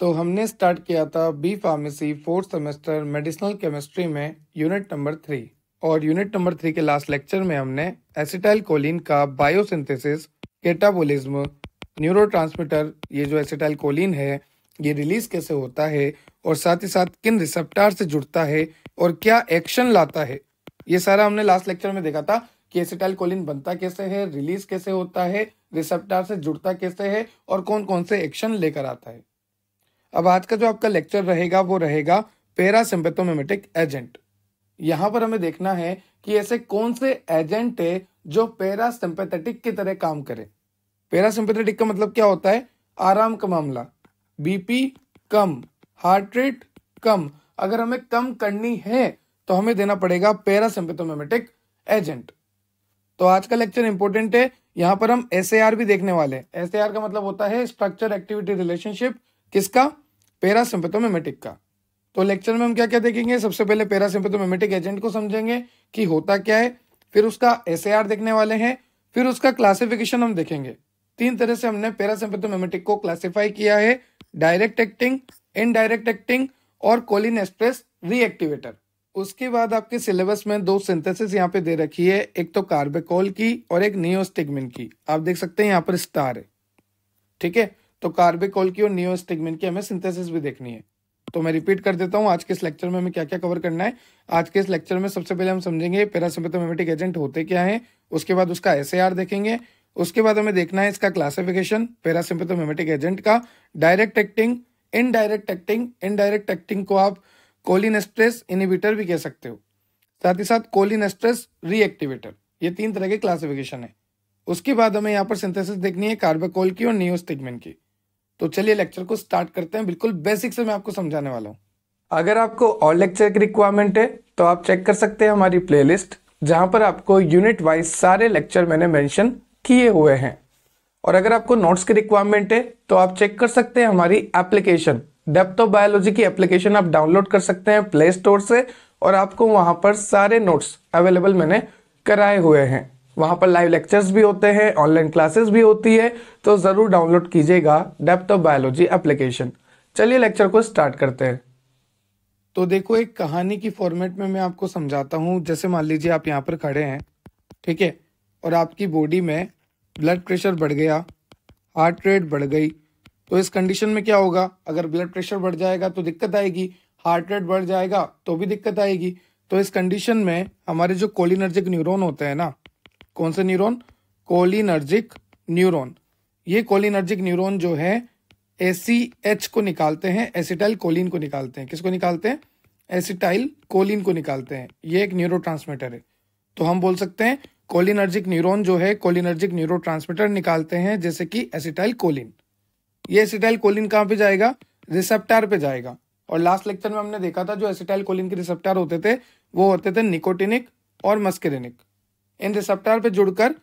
तो हमने स्टार्ट किया था B pharmacy fourth semester medicinal chemistry में यूनिट नंबर थ्री और यूनिट नंबर थ्री के लास्ट लेक्चर में हमने एसिटाइल कोलिन का बायोसिंथेसिस केटाबोलिज्म न्यूरो ये जो एसिटाइल कोलिन है ये रिलीज कैसे होता है और साथ ही साथ किन रिसेप्टार से जुड़ता है और क्या एक्शन लाता है ये सारा हमने लास्ट लेक्चर में देखा था कि एसिटाइल कोलिन बनता कैसे है रिलीज कैसे होता है रिसेप्टार से जुड़ता कैसे है और कौन कौन से एक्शन लेकर आता है अब आज का जो आपका लेक्चर रहेगा वो रहेगा पैरासिम्पेथोमेमेटिक एजेंट यहाँ पर हमें देखना है कि ऐसे कौन से एजेंट है जो पैरासिम्पेथेटिक की तरह काम करे पैरासिम्पेथेटिक का मतलब क्या होता है आराम का मामला बीपी कम हार्ट रेट कम अगर हमें कम करनी है तो हमें देना पड़ेगा पैरासिम्पेथोमेमेटिक एजेंट तो आज का लेक्चर इंपॉर्टेंट है यहां पर हम एस भी देखने वाले हैं एस का मतलब होता है स्ट्रक्चर एक्टिविटी रिलेशनशिप किसका पैरासिम्पेटोमेमेटिक का तो लेक्चर में हम क्या क्या देखेंगे सबसे पहले पैरासिम्पेटोमेमेटिक एजेंट को समझेंगे कि होता क्या है फिर उसका एस देखने वाले हैं फिर उसका क्लासिफिकेशन हम देखेंगे तीन तरह से हमने पैरासिम्पेटोमेमेटिक को क्लासिफाई किया है डायरेक्ट एक्टिंग इनडायरेक्ट एक्टिंग और कोलिन एक्सप्रेस रीएक्टिवेटर उसके बाद आपके सिलेबस में दो सिंथेसिस यहाँ पे दे रखी है एक तो कार्बेकोल की और एक नियोस्टिगमिन की आप देख सकते हैं यहाँ पर स्टार है ठीक है तो कार्बिकोल की और नियोस्टिगमिन की हमें सिंथेसिस भी देखनी है तो मैं रिपीट कर देता हूँ आज के इस लेक्चर में हमें क्या क्या कवर करना है आज के इस लेक्चर में सबसे पहले हम समझेंगे पैरासिम्पथोमेटिक एजेंट होते क्या है उसके बाद उसका एस देखेंगे उसके बाद हमें देखना है इसका क्लासिफिकेशन पैरासिम्पथोमेटिक एजेंट का direct acting indirect acting indirect acting को आप कोलिनेस्ट्रेस इनिबिटर भी कह सकते हो साथ ही साथ कोलिनेस्ट्रेस रीएक्टिवेटर ये तीन तरह के क्लासिफिकेशन है उसके बाद हमें यहाँ पर सिंथेसिस देखनी है कार्बेकोल की और नियोस्टिगमिन की तो चलिए लेक्चर को स्टार्ट करते हैं बिल्कुल बेसिक से मैं आपको समझाने वाला हूँ अगर आपको और लेक्चर की रिक्वायरमेंट है तो आप चेक कर सकते हैं हमारी प्लेलिस्ट जहाँ पर आपको यूनिट वाइज सारे लेक्चर मैंने मेंशन किए हुए हैं और अगर आपको नोट्स की रिक्वायरमेंट है तो आप चेक कर सकते हैं हमारी एप्लीकेशन डेप्थ ऑफ बायोलॉजी की एप्लीकेशन आप डाउनलोड कर सकते हैं प्ले स्टोर से और आपको वहां पर सारे नोट्स अवेलेबल मैंने कराए हुए हैं वहां पर लाइव लेक्चर्स भी होते हैं ऑनलाइन क्लासेस भी होती है तो ज़रूर डाउनलोड कीजिएगा डेप्थ ऑफ बायोलॉजी एप्लीकेशन चलिए लेक्चर को स्टार्ट करते हैं तो देखो एक कहानी की फॉर्मेट में मैं आपको समझाता हूँ जैसे मान लीजिए आप यहाँ पर खड़े हैं ठीक है और आपकी बॉडी में ब्लड प्रेशर बढ़ गया हार्ट रेट बढ़ गई तो इस कंडीशन में क्या होगा अगर ब्लड प्रेशर बढ़ जाएगा तो दिक्कत आएगी हार्ट रेट बढ़ जाएगा तो भी दिक्कत आएगी तो इस कंडीशन में हमारे जो कोलिनर्जिक न्यूरोन होते हैं ना कौन सा न्यूरोन कोलिनर्जिक न्यूरोन ये कोलिनर्जिक न्यूरोन जो है एच को निकालते हैं एसिटाइल कोलिन को निकालते हैं किसको निकालते हैं एसिटाइल कोलिन को निकालते हैं ये एक न्यूरो है तो हम बोल सकते हैं कोलिनर्जिक न्यूरोन जो है कोलिनर्जिक न्यूरो निकालते हैं जैसे कि एसिटाइल कोलिन ये एसिटाइल कोलिन कहाँ पे जाएगा रिसेप्टार पे जाएगा और लास्ट लेक्चर में हमने देखा था जो एसिटाइल कोलिन के रिसेप्टार होते थे वो होते थे निकोटिनिक और मस्केरिनिक इन रिसेप्टर पे जुड़कर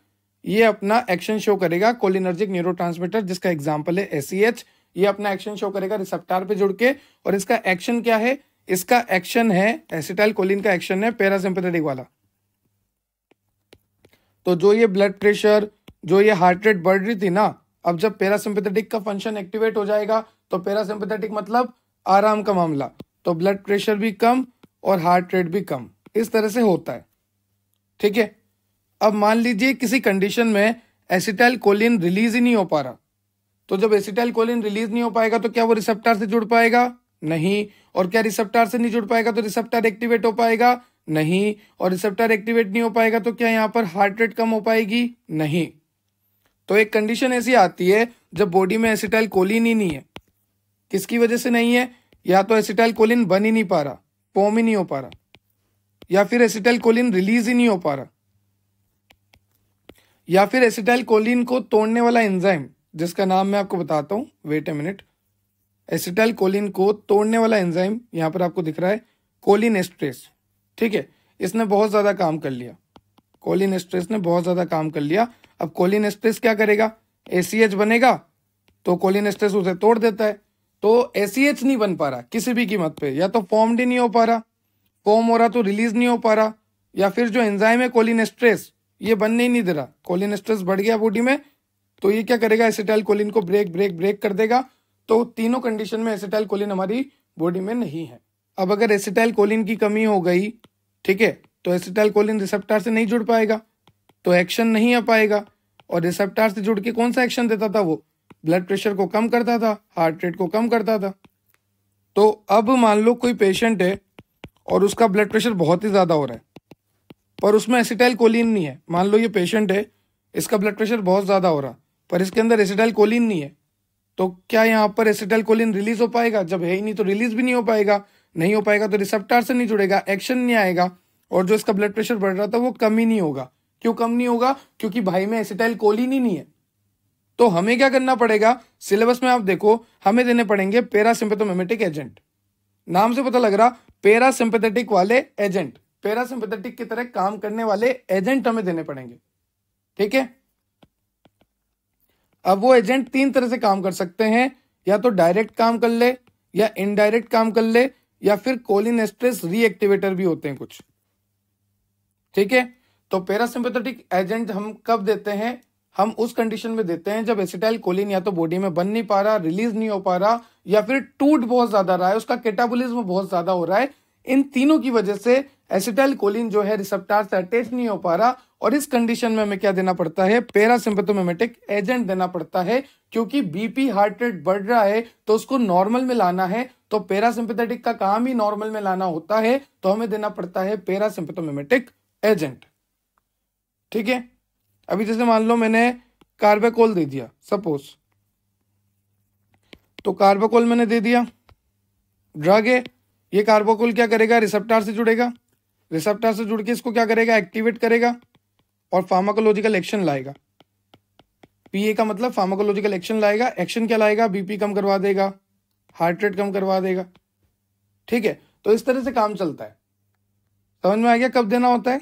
ये अपना एक्शन शो करेगा कोलिनर्जिक न्यूरोट्रांसमीटर जिसका एग्जाम्पल है एस e ये अपना एक्शन शो करेगा रिसेप्टर पे जुड़ के और इसका एक्शन क्या है इसका एक्शन है एसिटाइल कोलिन का एक्शन है पैरासिम्पेथेटिक वाला तो जो ये ब्लड प्रेशर जो ये हार्ट रेट बढ़ रही थी ना अब जब पैरासिम्पेथेटिक का फंक्शन एक्टिवेट हो जाएगा तो पैरासिम्पेथेटिक मतलब आराम का मामला तो ब्लड प्रेशर भी कम और हार्ट रेट भी कम इस तरह से होता है ठीक है अब मान लीजिए किसी कंडीशन में एसिटाइल कोलिन रिलीज ही नहीं हो पा रहा तो जब एसिटाइल कोलिन रिलीज नहीं हो पाएगा तो क्या वो रिसेप्टार से जुड़ पाएगा नहीं और क्या रिसेप्टार से नहीं जुड़ पाएगा तो रिसेप्टार एक्टिवेट हो पाएगा नहीं और रिसेप्टार एक्टिवेट नहीं हो पाएगा तो क्या यहां पर हार्ट रेट कम हो पाएगी नहीं तो एक कंडीशन ऐसी आती है जब बॉडी में एसिटाइल कोलिन ही नहीं है किसकी वजह से नहीं है या तो एसिटाइल कोलिन बन ही नहीं पा रहा पोम ही नहीं हो पा रहा या फिर एसिटाइल कोलिन रिलीज ही नहीं हो पा रहा या फिर एसिटाइल कोलिन को तोड़ने वाला एंजाइम जिसका नाम मैं आपको बताता हूं wait a minute acetylcholine को तोड़ने वाला एंजाइम यहां पर आपको दिख रहा है कोलिन एस्ट्रेस ठीक है इसने बहुत ज़्यादा काम कर लिया कोलिन एस्ट्रेस ने बहुत ज़्यादा काम कर लिया अब कोलिन एस्ट्रेस क्या करेगा ए बनेगा तो कोलिन एस्ट्रेस उसे तोड़ देता है तो ए नहीं बन पा रहा किसी भी कीमत पर या तो फॉर्म नहीं हो पा रहा फॉर्म हो रहा तो रिलीज नहीं हो पा रहा या फिर जो एंजाइम है कोलिन एस्ट्रेस ये बनने ही नहीं दे रहा कोलिन स्ट्रेस बढ़ गया बॉडी में तो ये क्या करेगा एसिटाइल कोलिन को ब्रेक ब्रेक ब्रेक कर देगा तो तीनों कंडीशन में एसिटाइल कोलिन हमारी बॉडी में नहीं है अब अगर एसिटाइल कोलिन की कमी हो गई ठीक है तो एसिटाइल कोलिन रिसेप्टार से नहीं जुड़ पाएगा तो एक्शन नहीं आ पाएगा और रिसेप्टार से जुड़ के कौन सा एक्शन देता था वो ब्लड प्रेशर को कम करता था हार्ट रेट को कम करता था तो अब मान लो कोई पेशेंट है और उसका ब्लड प्रेशर बहुत ही ज़्यादा हो रहा है पर उसमें एसिटाइल कोलिन नहीं है मान लो ये पेशेंट है इसका ब्लड प्रेशर बहुत ज़्यादा हो रहा पर इसके अंदर एसिटाइल कोलिन नहीं है तो क्या यहाँ पर एसिटाइल कोलिन रिलीज हो पाएगा जब है ही नहीं तो रिलीज भी नहीं हो पाएगा नहीं हो पाएगा तो रिसेप्टार से नहीं जुड़ेगा एक्शन नहीं आएगा और जो इसका ब्लड प्रेशर बढ़ रहा था वो कम ही नहीं होगा क्यों कम नहीं होगा क्योंकि भाई में एसिटाइल कोलिन ही नहीं है तो हमें क्या करना पड़ेगा सिलेबस में आप देखो हमें देने पड़ेंगे पैरासिम्पेथोमेमेटिक एजेंट नाम से पता लग रहा पैरासिम्पेथेटिक वाले एजेंट पैरासिम्पथेटिक की तरह काम करने वाले एजेंट हमें देने पड़ेंगे ठीक है अब वो एजेंट तीन तरह से काम कर सकते हैं या तो डायरेक्ट काम कर ले या इनडायरेक्ट काम कर ले या फिर कोलिन रीएक्टिवेटर भी होते हैं कुछ ठीक है तो पैरासिम्पेथेटिक एजेंट हम कब देते हैं हम उस कंडीशन में देते हैं जब एसिटाइल कोलिन या तो बॉडी में बन नहीं पा रहा रिलीज नहीं हो पा रहा या फिर टूट बहुत ज्यादा रहा है उसका कैटाबोलिज्म बहुत ज्यादा हो रहा है इन तीनों की वजह से एसिटाइल कोलिन जो है रिसेप्टार से अटैच नहीं हो पा रहा और इस कंडीशन में हमें क्या देना पड़ता है पैरासिम्पथोमेमेटिक एजेंट देना पड़ता है क्योंकि बीपी हार्ट रेट बढ़ रहा है तो उसको नॉर्मल में लाना है तो पैरासिम्पथेटिक का काम ही नॉर्मल में लाना होता है तो हमें देना पड़ता है पैरासिम्पथोमेमेटिक एजेंट ठीक है अभी जैसे मान लो मैंने कार्बेकोल दे दिया सपोज तो कार्बोकोल मैंने दे दिया ड्रग है ये कार्बोकोल क्या करेगा रिसेप्टार से जुड़ेगा रिसेप्टर से जुड़ के इसको क्या करेगा एक्टिवेट करेगा और फार्माकोलॉजिकल एक्शन लाएगा पीए का मतलब फार्माकोलॉजिकल एक्शन लाएगा एक्शन क्या लाएगा बीपी कम करवा देगा हार्ट रेट कम करवा देगा ठीक है तो इस तरह से काम चलता है समझ में आ गया कब देना होता है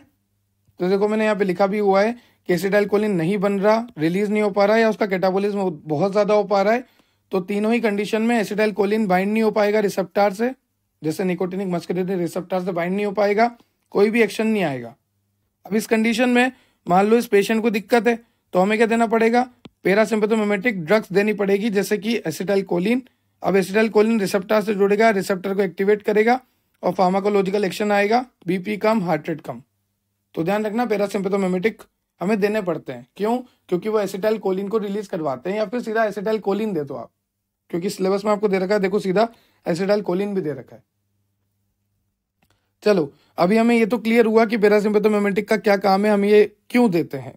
तो देखो मैंने यहाँ पे लिखा भी हुआ है केसीडाइल कोलिन नहीं बन रहा रिलीज नहीं हो पा रहा है या उसका कैटाबोलिज्म बहुत ज़्यादा हो पा रहा है तो तीनों ही कंडीशन में एसिडाइल कोलिन बाइंड नहीं हो पाएगा रिसेप्टार से जैसे निकोटिनिक मस्करेटिन रिसेप्टार से बाइंड नहीं हो पाएगा कोई भी एक्शन नहीं आएगा अब इस कंडीशन में मान लो इस पेशेंट को दिक्कत है तो हमें क्या देना पड़ेगा पैरासिम्पेथोमेमेटिक ड्रग्स देनी पड़ेगी जैसे कि एसिटाइल कोलिन अब एसिटाइल कोलिन रिसेप्टर से जुड़ेगा रिसेप्टर को एक्टिवेट करेगा और फार्माकोलॉजिकल एक्शन आएगा बीपी कम हार्ट रेट कम तो ध्यान रखना पैरासिम्पेथोमेमेटिक हमें देने पड़ते हैं क्यों क्योंकि वो एसिटाइल कोलिन को रिलीज करवाते हैं या फिर सीधा एसिटाइल कोलिन दे दो आप क्योंकि सिलेबस में आपको दे रखा है देखो सीधा एसिटाइल कोलिन भी दे रखा है चलो अभी हमें ये तो क्लियर हुआ कि पेरासिम्पेथोमेमेटिक तो का क्या काम है हम ये क्यों देते हैं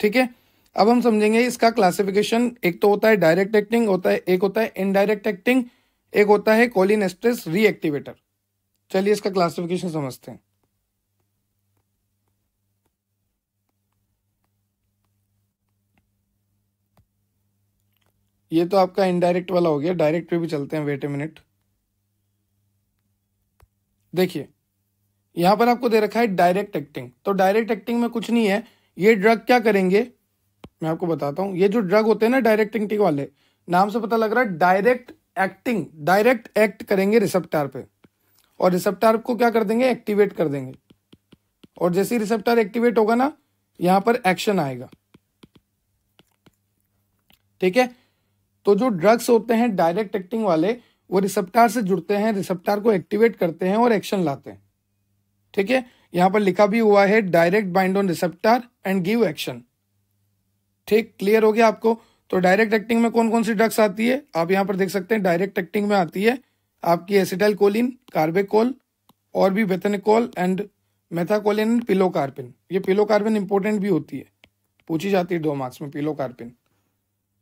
ठीक है अब हम समझेंगे इसका क्लासिफिकेशन एक तो होता है डायरेक्ट एक्टिंग होता है एक होता है इनडायरेक्ट एक्टिंग एक होता है कोलिन रीएक्टिवेटर चलिए इसका क्लासिफिकेशन समझते हैं ये तो आपका इनडायरेक्ट वाला हो गया डायरेक्ट पे भी चलते हैं वेट ए मिनट देखिए यहां पर आपको दे रखा है डायरेक्ट एक्टिंग तो डायरेक्ट एक्टिंग में कुछ नहीं है ये ड्रग क्या करेंगे मैं आपको बताता हूं ये जो ड्रग होते हैं ना डायरेक्ट एक्टिंग वाले नाम से पता लग रहा है डायरेक्ट एक्टिंग डायरेक्ट एक्ट करेंगे रिसेप्टार पे और रिसेप्टार को क्या कर देंगे एक्टिवेट कर देंगे और जैसे ही रिसेप्टार एक्टिवेट होगा ना यहां पर एक्शन आएगा ठीक है तो जो ड्रग्स होते हैं डायरेक्ट एक्टिंग वाले वो रिसेप्टार से जुड़ते हैं रिसेप्टार को एक्टिवेट करते हैं और एक्शन लाते हैं ठीक है यहां पर लिखा भी हुआ है direct bind on receptor and give action ठीक क्लियर हो गया आपको तो डायरेक्ट एक्टिंग में कौन कौन सी ड्रग्स आती है आप यहां पर देख सकते हैं डायरेक्ट एक्टिंग में आती है आपकी एसिटाइल कोलिन कार्बेकोल और भी bethanechol and methacholine and pilocarpine ये पिलोकार्पिन इंपॉर्टेंट भी होती है पूछी जाती है दो मार्क्स में पिलोकार्पिन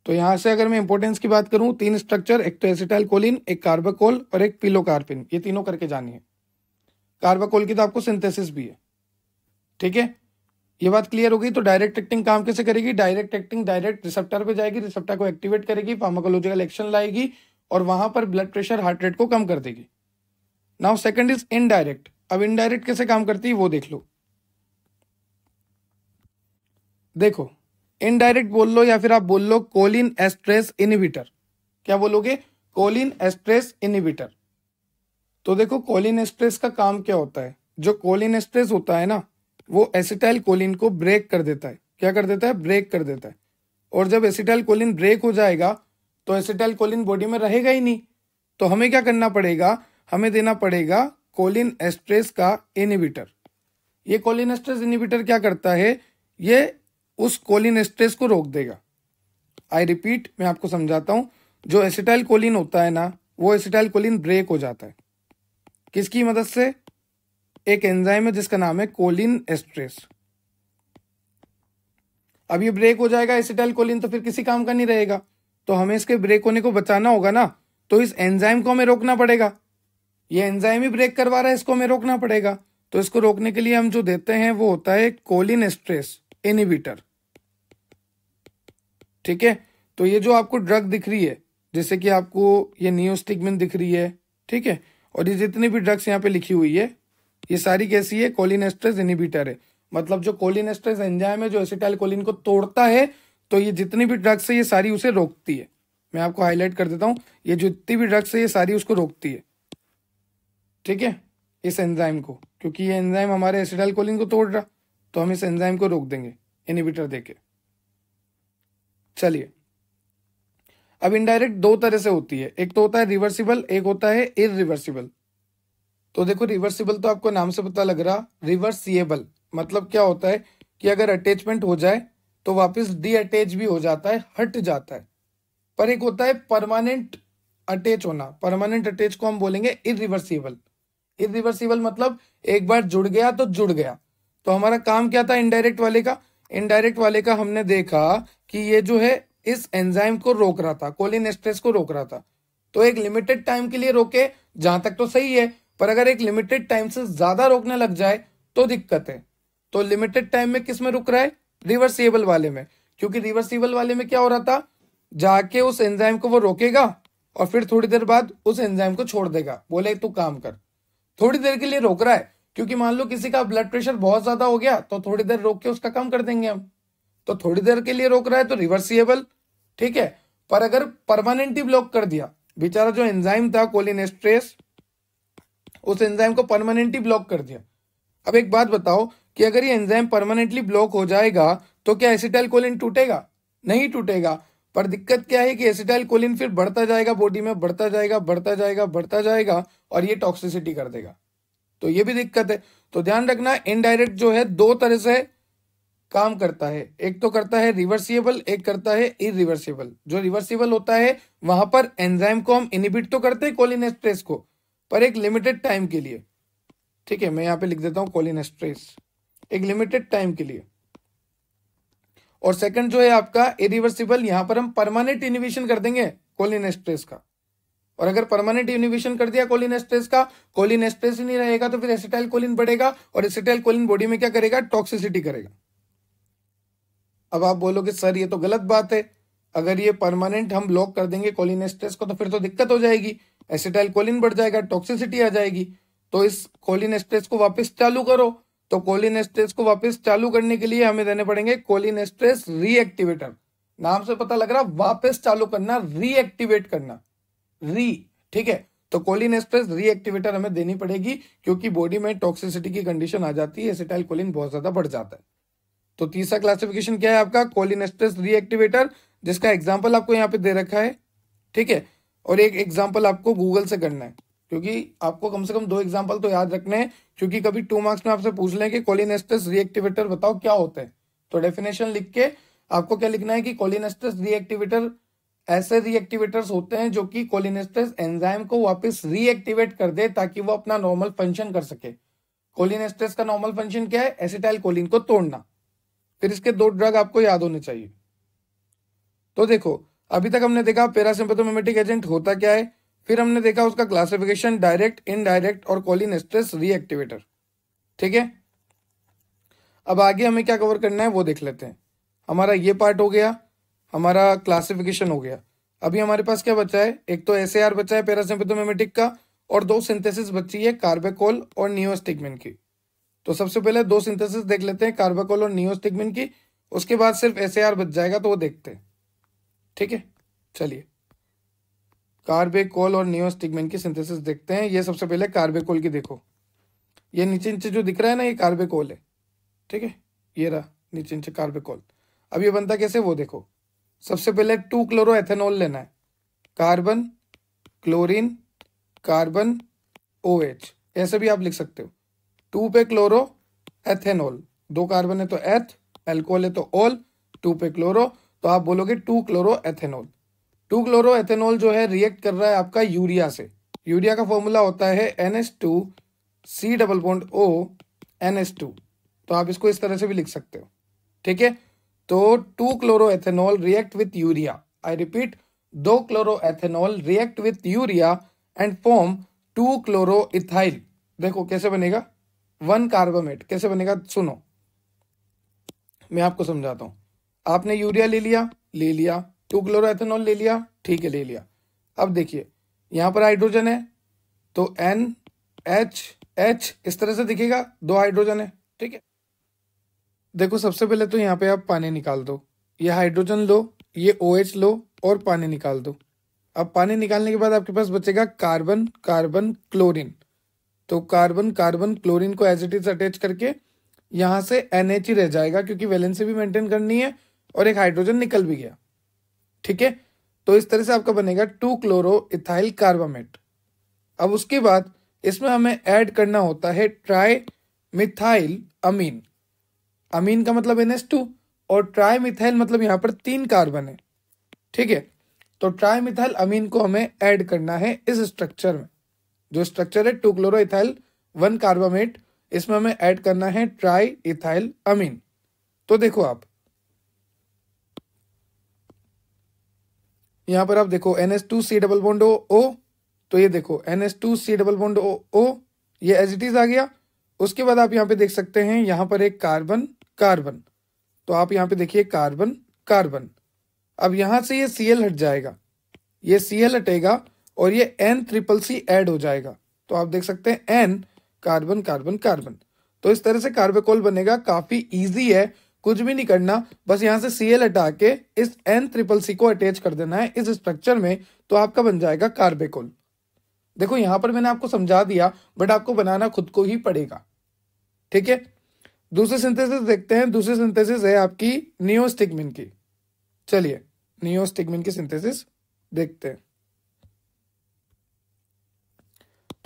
तो यहां से अगर मैं इंपोर्टेंस की बात करूं तीन स्ट्रक्चर एक तो एसिटाइल कोलिन एक कार्बेकोल और एक पिलोकार्पिन ये तीनों करके जानी है कार्बाकोल की तो आपको सिंथेसिस भी है ठीक है ये बात क्लियर हो गई तो डायरेक्ट एक्टिंग काम कैसे करेगी डायरेक्ट एक्टिंग डायरेक्ट रिसेप्टर पे जाएगी रिसेप्टर को एक्टिवेट करेगी फार्माकोलॉजिकल एक्शन लाएगी और वहां पर ब्लड प्रेशर हार्ट रेट को कम कर देगी नाउ सेकंड इज इनडायरेक्ट अब इनडायरेक्ट कैसे काम करती है वो देख लो देखो इनडायरेक्ट बोल लो या फिर आप बोल लो कोलिन एस्ट्रेस इनिविटर क्या बोलोगे कोलिन एस्ट्रेस इनिविटर तो देखो कोलिन एक्सप्रेस का काम क्या होता है जो कोलिन एक्सप्रेस होता है ना वो एसिटाइल कोलिन को ब्रेक कर देता है क्या कर देता है ब्रेक कर देता है और जब एसिटाइल कोलिन ब्रेक हो जाएगा तो एसिटाइल कोलिन बॉडी में रहेगा ही नहीं तो हमें क्या करना पड़ेगा हमें देना पड़ेगा कोलिन एस्ट्रेस का इनिबिटर ये कोलिन एस्ट्रेस इनिबिटर क्या करता है ये उस कोलिन एस्ट्रेस को रोक देगा आई रिपीट मैं आपको समझाता हूँ जो एसिटाइल कोलिन होता है ना वो एसिटाइल कोलिन ब्रेक हो जाता है किसकी मदद से एक एंजाइम है जिसका नाम है कोलिन एस्ट्रेस अब ये ब्रेक हो जाएगा एसिटाइल कोलिन तो फिर किसी काम का नहीं रहेगा तो हमें इसके ब्रेक होने को बचाना होगा ना तो इस एंजाइम को हमें रोकना पड़ेगा ये एंजाइम ही ब्रेक करवा रहा है इसको हमें रोकना पड़ेगा तो इसको रोकने के लिए हम जो देते हैं वो होता है कोलिन एस्ट्रेस इनिबिटर ठीक है तो ये जो आपको ड्रग दिख रही है जैसे कि आपको ये नियोस्टिगमिन दिख रही है ठीक है और ये जितनी भी ड्रग्स यहाँ पे लिखी हुई है ये सारी कैसी है कोलिनेस्ट्रेस इनिबिटर है मतलब जो कोलिनेस्ट्रेस एंजाइम है जो एसिटाइल कोलिन को तोड़ता है तो ये जितनी भी ड्रग्स है ये सारी उसे रोकती है मैं आपको हाईलाइट कर देता हूँ ये जितनी भी ड्रग्स है ये सारी उसको रोकती है ठीक है इस एंजाइम को क्योंकि ये एंजाइम हमारे एसिडाइल कोलिन को तोड़ रहा तो हम इस एंजाइम को रोक देंगे इनिबिटर देके चलिए अब इनडायरेक्ट दो तरह से होती है एक तो होता है रिवर्सिबल एक होता है इरिवर्सिबल तो देखो रिवर्सिबल तो आपको नाम से पता लग रहा रिवर्सिएबल मतलब क्या होता है कि अगर अटैचमेंट हो जाए तो वापस डीअटैच भी हो जाता है हट जाता है पर एक होता है परमानेंट अटैच होना परमानेंट अटैच को हम बोलेंगे इरिवर्सिबल इरिवर्सिबल मतलब एक बार जुड़ गया तो जुड़ गया तो हमारा काम क्या था इनडायरेक्ट वाले का इनडायरेक्ट वाले का हमने देखा कि ये जो है इस एंजाइम को रोक रहा था कोलिन एस्ट्रेस को रोक रहा था तो एक लिमिटेड टाइम के लिए रोके जहां तक तो सही है पर अगर एक लिमिटेड टाइम से ज्यादा रोकने लग जाए तो दिक्कत है तो लिमिटेड टाइम में किस में रुक रहा है रिवर्सिबल वाले में क्योंकि रिवर्सिबल वाले में क्या हो रहा था जाके उस एंजाइम को वो रोकेगा और फिर थोड़ी देर बाद उस एंजाइम को छोड़ देगा बोले तू काम कर थोड़ी देर के लिए रोक रहा है क्योंकि मान लो किसी का ब्लड प्रेशर बहुत ज्यादा हो गया तो थोड़ी देर रोक के उसका काम कर देंगे हम तो थोड़ी देर के लिए रोक रहा है तो रिवर्सिबल ठीक है पर अगर परमानेंटली ब्लॉक कर दिया बेचारा जो एंजाइम था कोलिनेस्ट्रेस उस एंजाइम को परमानेंटली ब्लॉक कर दिया अब एक बात बताओ कि अगर ये एंजाइम परमानेंटली ब्लॉक हो जाएगा तो क्या एसिटाइल कोलिन टूटेगा नहीं टूटेगा पर दिक्कत क्या है कि एसिटाइल कोलिन फिर बढ़ता जाएगा बॉडी में बढ़ता जाएगा बढ़ता जाएगा बढ़ता जाएगा और ये टॉक्सिसिटी कर देगा तो ये भी दिक्कत है तो ध्यान रखना इनडायरेक्ट जो है दो तरह से काम करता है एक तो करता है रिवर्सिबल एक करता है इरिवर्सिबल जो रिवर्सिबल होता है वहां पर एंजाइम को हम इनिबिट तो करते हैं कोलिन एक्सप्रेस को पर एक लिमिटेड टाइम के लिए ठीक है मैं यहां पे लिख देता हूं कोलिन एक्सप्रेस एक लिमिटेड टाइम के लिए और सेकंड जो है आपका इरिवर्सिबल यहां पर हम परमानेंट इनिवेशन कर देंगे कोलिन एक्सप्रेस का और अगर परमानेंट इनिवेशन कर दिया कोलिन एक्सप्रेस का कोलिन एक्सप्रेस ही नहीं रहेगा तो फिर एसिटाइल कोलिन बढ़ेगा और एसिटाइल कोलिन बॉडी में क्या करेगा टॉक्सिसिटी करेगा अब आप बोलोगे सर ये तो गलत बात है अगर ये परमानेंट हम ब्लॉक कर देंगे कोलिन को तो फिर तो दिक्कत हो जाएगी एसिटाइल कोलिन बढ़ जाएगा टॉक्सिसिटी आ जाएगी तो इस कोलिन को वापस चालू करो तो कोलिन को वापस चालू करने के लिए हमें देने पड़ेंगे कोलिन रीएक्टिवेटर नाम से पता लग रहा वापस चालू करना रीएक्टिवेट करना री ठीक है तो कोलिन रीएक्टिवेटर हमें देनी पड़ेगी क्योंकि बॉडी में टॉक्सिसिटी की कंडीशन आ जाती है एसिटाइल कोलिन बहुत ज्यादा बढ़ जाता है तो तीसरा क्लासिफिकेशन क्या है आपका कोलिनेस्टस रीएक्टिवेटर जिसका एग्जाम्पल आपको यहाँ पे दे रखा है ठीक है और एक एग्जाम्पल आपको गूगल से करना है क्योंकि आपको कम से कम दो एग्जाम्पल तो याद रखने हैं क्योंकि कभी टू मार्क्स में आपसे पूछ लें कि कोलिनेस्टस रिएक्टिवेटर बताओ क्या होता है तो डेफिनेशन लिख के आपको क्या लिखना है कि कोलिनेस्टस रिएक्टिवेटर ऐसे रिएक्टिवेटर्स होते हैं जो कि कोलिनेस्टस एंजाइम को वापस रीएक्टिवेट कर दे ताकि वो अपना नॉर्मल फंक्शन कर सके कोलिनेस्ट्रेस का नॉर्मल फंक्शन क्या है एसिटाइल कोलिन को तोड़ना फिर इसके दो ड्रग आपको याद होने चाहिए तो देखो अभी तक हमने देखा पैरासिम्पेथोमिमेटिक एजेंट होता क्या है फिर हमने देखा उसका क्लासिफिकेशन डायरेक्ट इनडायरेक्ट और कॉलिनेस्ट्रेस रीएक्टिवेटर ठीक है अब आगे हमें क्या कवर करना है वो देख लेते हैं हमारा ये पार्ट हो गया हमारा क्लासिफिकेशन हो गया अभी हमारे पास क्या बचा है एक तो एस बचा है पेरासिम्पेथोमेमेटिक का और दो सिंथेसिस बची है कार्बेकोल और नियोस्टिगमिन की तो सबसे पहले दो सिंथेसिस देख लेते हैं कार्बाकोल और नियोस्टिगमिन की उसके बाद सिर्फ एस बच जाएगा तो वो देखते हैं ठीक है चलिए कार्बेकोल और नियोस्टिगमिन की सिंथेसिस देखते हैं ये सबसे पहले कार्बेकोल की देखो ये नीचे नीचे जो दिख रहा है ना ये कार्बेकोल है ठीक है ये रहा नीचे नीचे कार्बेकोल अब ये बनता कैसे वो देखो सबसे पहले टू क्लोरो एथेनॉल लेना है carbon chlorine carbon O OH, ऐसे भी आप लिख सकते हो टू पे क्लोरो एथेनॉल दो कार्बन है तो एथ एल्कोहल है तो ऑल टू पे क्लोरो तो आप बोलोगे two chloroethanol two chloroethanol जो है रिएक्ट कर रहा है आपका यूरिया से यूरिया का फॉर्मूला होता है N S two C double bond O N S two तो आप इसको इस तरह से भी लिख सकते हो ठीक है तो two chloroethanol react with urea I repeat दो chloroethanol react with urea and form two chloroethyl देखो कैसे बनेगा वन कार्बोमेट कैसे बनेगा सुनो मैं आपको समझाता हूं आपने यूरिया ले लिया ले लिया टू क्लोरोथेनॉल ले लिया ठीक है ले लिया अब देखिए यहां पर हाइड्रोजन है तो एन एच एच इस तरह से दिखेगा दो हाइड्रोजन है ठीक है देखो सबसे पहले तो यहाँ पे आप पानी निकाल दो ये हाइड्रोजन लो ये ओ OH लो और पानी निकाल दो अब पानी निकालने के बाद आपके पास बचेगा कार्बन कार्बन क्लोरीन तो कार्बन कार्बन क्लोरीन को एज इट इज अटैच करके यहां से एनएच ही रह जाएगा क्योंकि वैलेंसी भी मेंटेन करनी है और एक हाइड्रोजन निकल भी गया ठीक है तो इस तरह से आपका बनेगा टू क्लोरो इथाइल कार्बामेट अब उसके बाद इसमें हमें ऐड करना होता है ट्राई मिथाइल अमीन अमीन का मतलब एन टू और ट्राई मिथाइल मतलब यहां पर तीन कार्बन है ठीक है तो ट्राई मिथाइल अमीन को हमें ऐड करना है इस स्ट्रक्चर में जो स्ट्रक्चर है two chloroethyl one carbamate इसमें हमें ऐड करना है ट्राई इथाइल अमीन तो देखो आप यहां पर आप देखो N S two C double bond O तो ये देखो N S two C double bond O O ये एज इट इज आ गया उसके बाद आप यहां पे देख सकते हैं यहां पर एक कार्बन कार्बन तो आप यहां पे देखिए कार्बन कार्बन अब यहां से ये सीएल हट जाएगा ये सीएल हटेगा और ये एन ट्रिपल सी एड हो जाएगा तो आप देख सकते हैं एन कार्बन कार्बन कार्बन तो इस तरह से कार्बेकोल बनेगा काफी इजी है कुछ भी नहीं करना बस यहाँ से सीएल हटा के इस एन ट्रिपल सी को अटैच कर देना है इस स्ट्रक्चर में तो आपका बन जाएगा कार्बेकोल देखो यहां पर मैंने आपको समझा दिया बट आपको बनाना खुद को ही पड़ेगा ठीक है दूसरे सिंथेसिस देखते हैं दूसरी सिंथेसिस है आपकी नियोस्टिकमिन की चलिए नियोस्टिकमिन की सिंथेसिस देखते हैं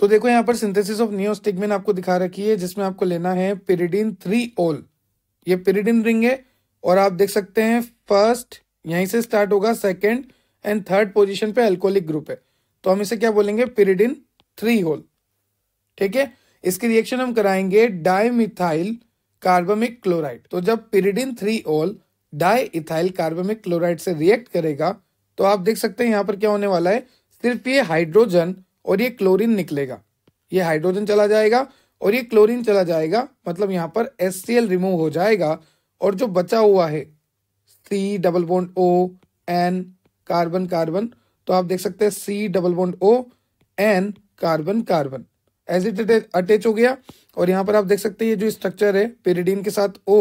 तो देखो यहाँ पर सिंथेसिस ऑफ नियोस्टिगमिन आपको दिखा रखी है जिसमें आपको लेना है पिरीडिन थ्री ओल ये पिरीडिन रिंग है और आप देख सकते हैं फर्स्ट यहीं से स्टार्ट होगा सेकेंड एंड थर्ड पोजिशन पे एल्कोलिक ग्रुप है तो हम इसे क्या बोलेंगे पिरीडिन थ्री होल ठीक है इसकी रिएक्शन हम कराएंगे डायमिथाइल कार्बमिक क्लोराइड तो जब pyridine three ol diethyl carbamic chloride से रिएक्ट करेगा तो आप देख सकते हैं यहां पर क्या होने वाला है सिर्फ ये हाइड्रोजन और ये क्लोरीन निकलेगा ये हाइड्रोजन चला जाएगा और ये क्लोरीन चला जाएगा मतलब यहाँ पर एस रिमूव हो जाएगा और जो बचा हुआ है C double bond O N carbon carbon तो आप देख सकते हैं C double bond O N carbon carbon as it attach हो गया और यहाँ पर आप देख सकते हैं ये जो स्ट्रक्चर है पेरिडीन के साथ ओ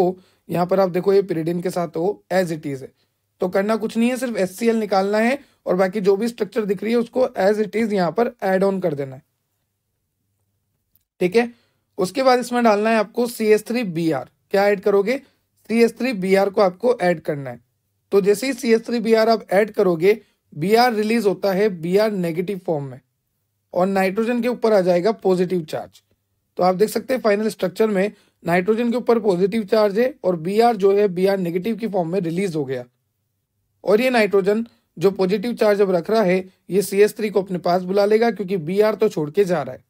यहाँ पर आप देखो ये पेरिडीन के साथ ओ एज इट इज है तो करना कुछ नहीं है सिर्फ एस निकालना है और बाकी जो भी स्ट्रक्चर दिख रही है उसको एज इट इज यहां पर एड ऑन कर देना है ठीक है उसके बाद इसमें डालना है आपको C S three B R क्या एड करोगे C S three B R को आपको एड करना है तो जैसे ही C S three B R आप एड करोगे बी आर रिलीज होता है बी आर नेगेटिव फॉर्म में और नाइट्रोजन के ऊपर आ जाएगा पॉजिटिव चार्ज तो आप देख सकते हैं फाइनल स्ट्रक्चर में नाइट्रोजन के ऊपर पॉजिटिव चार्ज है और बी आर जो है बी आर नेगेटिव की फॉर्म में रिलीज हो गया और ये नाइट्रोजन जो पॉजिटिव चार्ज अब रख रहा है ये सी एस थ्री को अपने पास बुला लेगा क्योंकि बी आर तो छोड़ के जा रहा है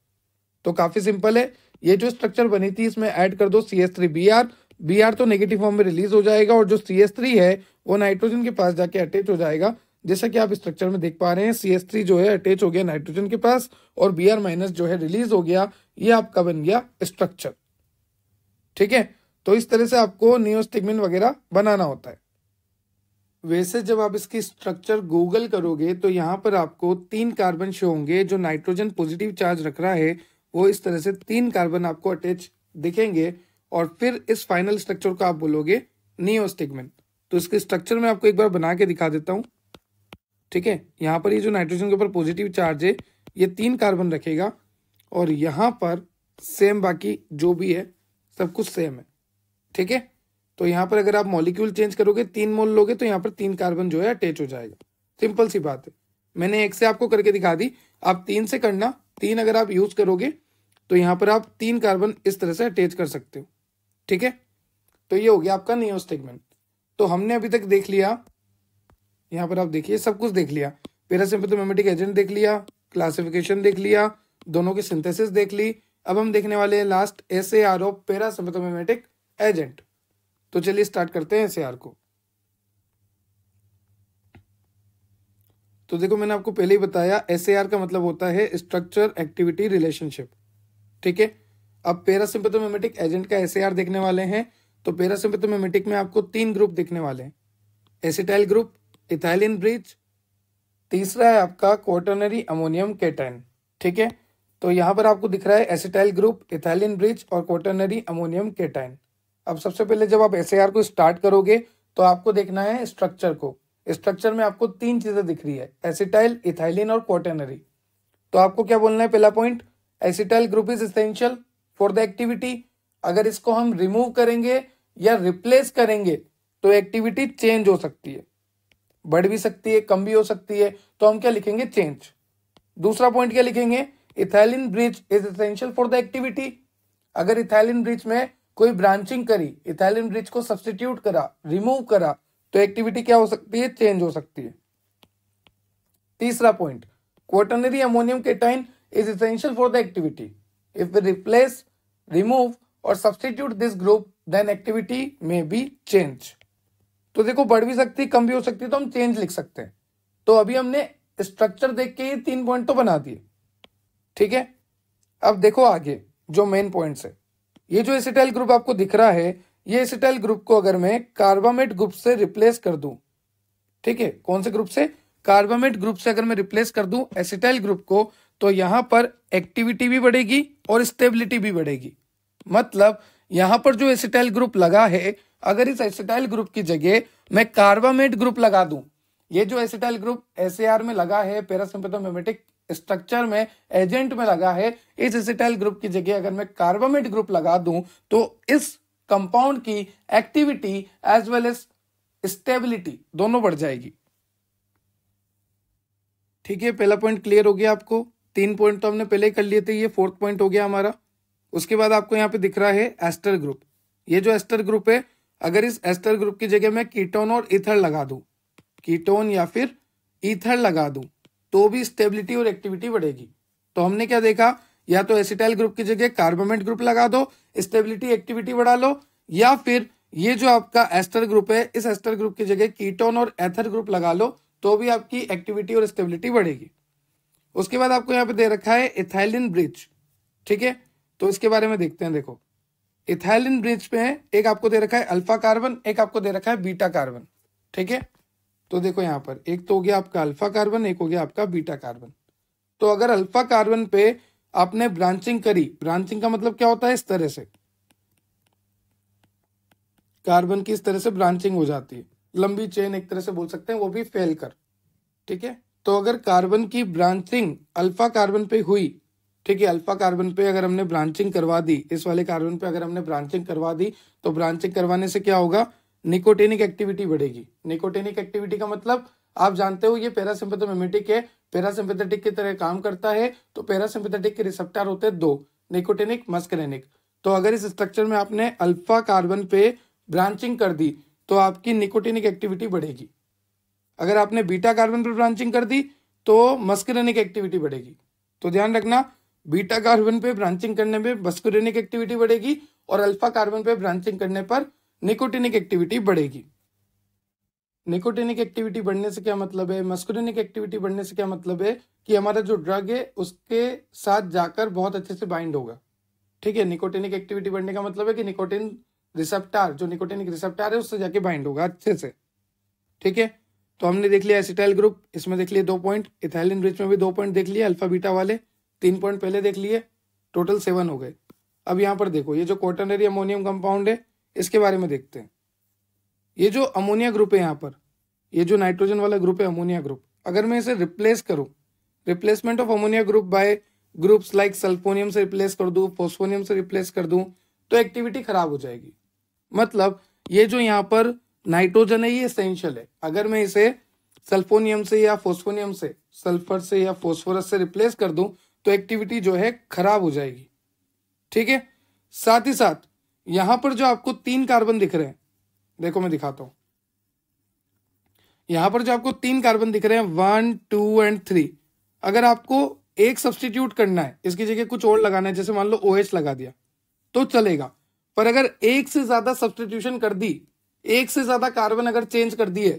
तो काफी सिंपल है ये जो स्ट्रक्चर बनी थी इसमें ऐड कर दो C S three B R B R तो नेगेटिव फॉर्म में रिलीज हो जाएगा और जो सी एस थ्री है वो नाइट्रोजन के पास जाके अटैच हो जाएगा जैसा कि आप स्ट्रक्चर में देख पा रहे हैं सी एस थ्री जो है अटैच हो गया नाइट्रोजन के पास और बी आर माइनस जो है रिलीज हो गया ये आपका बन गया स्ट्रक्चर ठीक है तो इस तरह से आपको नियोस्टिगमिन वगैरह बनाना होता है वैसे जब आप इसकी स्ट्रक्चर गूगल करोगे तो यहाँ पर आपको तीन कार्बन शो होंगे जो नाइट्रोजन पॉजिटिव चार्ज रख रहा है वो इस तरह से तीन कार्बन आपको अटैच दिखेंगे और फिर इस फाइनल स्ट्रक्चर को आप बोलोगे नियोस्टिगमेंट तो इसके स्ट्रक्चर में आपको एक बार बना के दिखा देता हूँ ठीक है यहाँ पर ये जो नाइट्रोजन के ऊपर पॉजिटिव चार्ज है ये तीन कार्बन रखेगा और यहाँ पर सेम बाकी जो भी है सब कुछ सेम है ठीक है तो यहाँ पर अगर आप मॉलिक्यूल चेंज करोगे तीन मोल लोगे तो यहाँ पर तीन कार्बन जो है अटैच हो जाएगा सिंपल सी बात है मैंने एक से आपको करके दिखा दी आप तीन से करना तीन अगर आप यूज करोगे तो यहाँ पर आप तीन कार्बन इस तरह से अटैच कर सकते हो ठीक है तो ये हो गया आपका नियोस्टिगमेंट तो हमने अभी तक देख लिया यहाँ पर आप देखिए सब कुछ देख लिया पैरासिम्पथोमेटिक एजेंट देख लिया क्लासिफिकेशन देख लिया दोनों के सिंथेसिस देख ली अब हम देखने वाले हैं last S A R of parasympathomimetic agent तो चलिए स्टार्ट करते हैं एस को तो देखो मैंने आपको पहले ही बताया एस का मतलब होता है स्ट्रक्चर एक्टिविटी रिलेशनशिप ठीक है अब पैरासिम्पथोमेमेटिक एजेंट का एस देखने वाले हैं तो पैरासिम्पथोमेमेटिक में आपको तीन ग्रुप देखने वाले हैं एसिटाइल ग्रुप इथाइलिन ब्रिज तीसरा है आपका क्वार्टनरी अमोनियम केटाइन ठीक है तो यहां पर आपको दिख रहा है एसिटाइल ग्रुप इथाइलिन ब्रिज और क्वार्टनरी अमोनियम केटाइन अब सबसे पहले जब आप एस को स्टार्ट करोगे तो आपको देखना है स्ट्रक्चर को स्ट्रक्चर में आपको तीन चीजें दिख रही है एसिटाइल इथाइलिन और क्वाटेनरी तो आपको क्या बोलना है पहला point acetyl group is essential for the activity अगर इसको हम रिमूव करेंगे या रिप्लेस करेंगे तो एक्टिविटी चेंज हो सकती है बढ़ भी सकती है कम भी हो सकती है तो हम क्या लिखेंगे चेंज दूसरा पॉइंट क्या लिखेंगे ethylene bridge is essential for the activity अगर इथाइलिन ब्रिज में कोई ब्रांचिंग करी इथेलिन ब्रिज को सब्सटीट्यूट करा रिमूव करा तो एक्टिविटी क्या हो सकती है चेंज हो सकती है तीसरा point quaternary ammonium cation is essential for the activity if replace remove और substitute this group then activity में बी चेंज तो देखो बढ़ भी सकती कम भी हो सकती है तो हम चेंज लिख सकते हैं तो अभी हमने स्ट्रक्चर देख के ये तीन पॉइंट तो बना दिए ठीक है अब देखो आगे जो मेन पॉइंट्स है ये जो एसिटाइल ग्रुप आपको दिख रहा है ये एसिटाइल ग्रुप को अगर मैं कार्बामेट ग्रुप से रिप्लेस कर दू ठीक है कौन से ग्रुप से कार्बामेट ग्रुप से अगर मैं रिप्लेस कर दू एसिटाइल ग्रुप को तो यहां पर एक्टिविटी भी बढ़ेगी और स्टेबिलिटी भी बढ़ेगी मतलब यहां पर जो एसिटाइल ग्रुप लगा है अगर इस एसिटाइल ग्रुप की जगह मैं कार्बामेट ग्रुप लगा दू ये जो एसिटाइल ग्रुप एस में लगा है पेरासिम्पेटोमेटिक स्ट्रक्चर में एजेंट में लगा है इस एसिटाइल ग्रुप की जगह अगर मैं कार्बामेट ग्रुप लगा दूं तो इस कंपाउंड की activity as well as stability दोनों बढ़ जाएगी ठीक है पहला पॉइंट क्लियर हो गया आपको तीन पॉइंट तो हमने पहले कर लिए थे ये फोर्थ पॉइंट हो गया हमारा उसके बाद आपको यहाँ पे दिख रहा है एस्टर ग्रुप ये जो एस्टर ग्रुप है अगर इस एस्टर ग्रुप की जगह मैं कीटोन और इथर लगा दू कीटोन या फिर इथर लगा दू तो भी स्टेबिलिटी और एक्टिविटी बढ़ेगी तो हमने क्या देखा या तो एसिटाइल ग्रुप की जगह कार्बोमेट ग्रुप लगा दो स्टेबिलिटी एक्टिविटी बढ़ा लो या फिर ये जो आपका एस्टर ग्रुप है इस एस्टर ग्रुप की जगह कीटोन और एथर ग्रुप लगा लो तो भी आपकी एक्टिविटी और स्टेबिलिटी बढ़ेगी उसके बाद आपको यहाँ पे दे रखा है इथाइलिन ब्रिज ठीक है तो इसके बारे में देखते हैं देखो इथाइलिन ब्रिज पे है एक आपको दे रखा है अल्फा कार्बन एक आपको दे रखा है बीटा कार्बन ठीक है तो देखो यहां पर एक तो हो गया आपका अल्फा कार्बन एक हो गया आपका बीटा कार्बन तो अगर अल्फा कार्बन पे आपने ब्रांचिंग करी ब्रांचिंग का मतलब क्या होता है इस तरह से कार्बन की इस तरह से ब्रांचिंग हो जाती है लंबी चेन एक तरह से बोल सकते हैं वो भी फेल कर ठीक है तो अगर कार्बन की ब्रांचिंग अल्फा कार्बन पे हुई ठीक है अल्फा कार्बन पे अगर हमने ब्रांचिंग करवा दी इस वाले कार्बन पे अगर हमने ब्रांचिंग करवा दी तो ब्रांचिंग करवाने से क्या होगा निकोटेनिक एक्टिविटी बढ़ेगी निकोटेनिक एक्टिविटी का मतलब आप जानते हो ये पैरासिम्पेथोमेमेटिक है पैरासिम्पेथेटिक की तरह काम करता है तो पैरासिम्पेथेटिक के रिसेप्टर होते हैं दो निकोटेनिक मस्करेनिक तो अगर इस स्ट्रक्चर में आपने अल्फा कार्बन पे ब्रांचिंग कर दी तो आपकी निकोटेनिक एक्टिविटी बढ़ेगी अगर आपने बीटा कार्बन पर ब्रांचिंग कर दी तो मस्करेनिक एक्टिविटी बढ़ेगी तो ध्यान रखना बीटा कार्बन पे ब्रांचिंग करने में मस्करेनिक एक्टिविटी बढ़ेगी और अल्फा कार्बन पे ब्रांचिंग करने पर निकोटिनिक एक्टिविटी बढ़ेगी निकोटिनिक एक्टिविटी बढ़ने से क्या मतलब है मस्कुलिनिक एक्टिविटी बढ़ने से क्या मतलब है कि हमारा जो ड्रग है उसके साथ जाकर बहुत अच्छे से बाइंड होगा ठीक है निकोटिनिक एक्टिविटी बढ़ने का मतलब है कि निकोटिन रिसेप्टार जो निकोटिनिक रिसेप्टार है उससे जाके बाइंड होगा अच्छे से ठीक है तो हमने देख लिया एसिटाइल ग्रुप इसमें देख लिए दो पॉइंट इथाइलिन ब्रिज में भी दो पॉइंट देख लिए अल्फाबीटा वाले तीन पॉइंट पहले देख लिए टोटल सेवन हो गए अब यहाँ पर देखो ये जो कॉटनरी अमोनियम कंपाउंड है इसके बारे में देखते हैं ये जो अमोनिया ग्रुप है यहाँ पर ये जो नाइट्रोजन वाला ग्रुप है अमोनिया ग्रुप अगर मैं इसे रिप्लेस करूँ replacement of ammonia group by groups like sulphonium से रिप्लेस कर दूँ फोस्फोनियम से रिप्लेस कर दूँ तो एक्टिविटी खराब हो जाएगी मतलब ये जो यहाँ पर नाइट्रोजन है ये एसेंशियल है अगर मैं इसे सल्फोनियम से या फोस्फोनियम से सल्फर से या फोस्फोरस से रिप्लेस कर दूं तो एक्टिविटी जो है खराब हो जाएगी ठीक है साथ ही साथ यहां पर जो आपको तीन कार्बन दिख रहे हैं देखो मैं दिखाता हूं यहां पर जो आपको तीन कार्बन दिख रहे हैं वन टू एंड थ्री अगर आपको एक सब्सटीट्यूट करना है इसकी जगह कुछ और लगाना है जैसे मान लो ओ OH लगा दिया तो चलेगा पर अगर एक से ज्यादा सब्सटीट्यूशन कर दी एक से ज्यादा कार्बन अगर चेंज कर दिए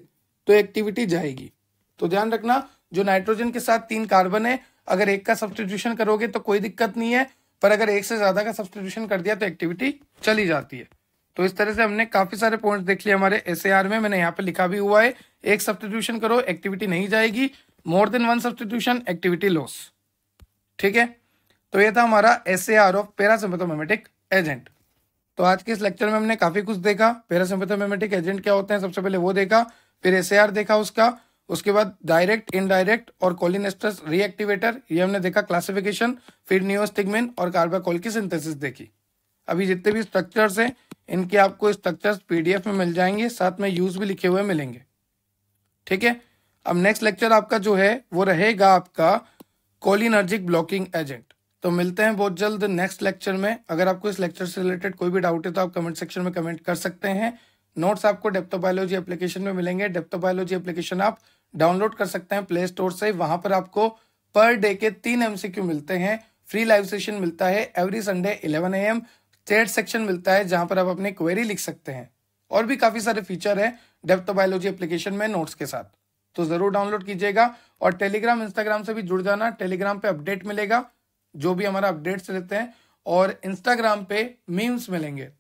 तो एक्टिविटी जाएगी तो ध्यान रखना जो नाइट्रोजन के साथ तीन कार्बन है अगर एक का सब्सटीट्यूशन करोगे तो कोई दिक्कत नहीं है पर अगर एक से ज्यादा का सब्सटीट्यूशन कर दिया तो एक्टिविटी चली जाती है तो इस तरह से हमने काफी सारे पॉइंट देख लिए हमारे एस में मैंने यहाँ पे लिखा भी हुआ है एक सब्सटीट्यूशन करो एक्टिविटी नहीं जाएगी more than one substitution activity loss ठीक है तो ये था हमारा S A R of parasympathomimetic agent तो आज के इस लेक्चर में हमने काफी कुछ देखा पैरासिम्पथोमेमेटिक एजेंट क्या होते हैं सबसे पहले वो देखा फिर एस देखा उसका उसके बाद डायरेक्ट इनडायरेक्ट और कोलिनेस्ट्रस रिएक्टिवेटर ये हमने देखा क्लासिफिकेशन फिर न्यूस्टिगमिन और कार्बाकोल की सिंथेसिस देखी अभी जितने भी स्ट्रक्चर्स हैं इनके आपको स्ट्रक्चर्स पीडीएफ में मिल जाएंगे साथ में यूज भी लिखे हुए मिलेंगे ठीक है अब नेक्स्ट लेक्चर आपका जो है वो रहेगा आपका कोलिनर्जिक ब्लॉकिंग एजेंट तो मिलते हैं बहुत जल्द नेक्स्ट लेक्चर में अगर आपको इस लेक्चर से रिलेटेड कोई भी डाउट है तो आप कमेंट सेक्शन में कमेंट कर सकते हैं नोट्स आपको डेप्टोबायोलॉजी एप्लीकेशन में मिलेंगे डेप्टोबायोलॉजी एप्लीकेशन आप डाउनलोड कर सकते हैं प्ले स्टोर से वहां पर आपको पर डे के तीन एमसीक्यू मिलते हैं फ्री लाइव सेशन मिलता है every Sunday 11 AM chat section मिलता है जहां पर आप अपनी क्वेरी लिख सकते हैं और भी काफी सारे फीचर है डेप्थ बायोलॉजी एप्लीकेशन में नोट्स के साथ तो जरूर डाउनलोड कीजिएगा और टेलीग्राम इंस्टाग्राम से भी जुड़ जाना टेलीग्राम पे अपडेट मिलेगा जो भी हमारा अपडेट्स रहते हैं और इंस्टाग्राम पे मीम्स मिलेंगे तो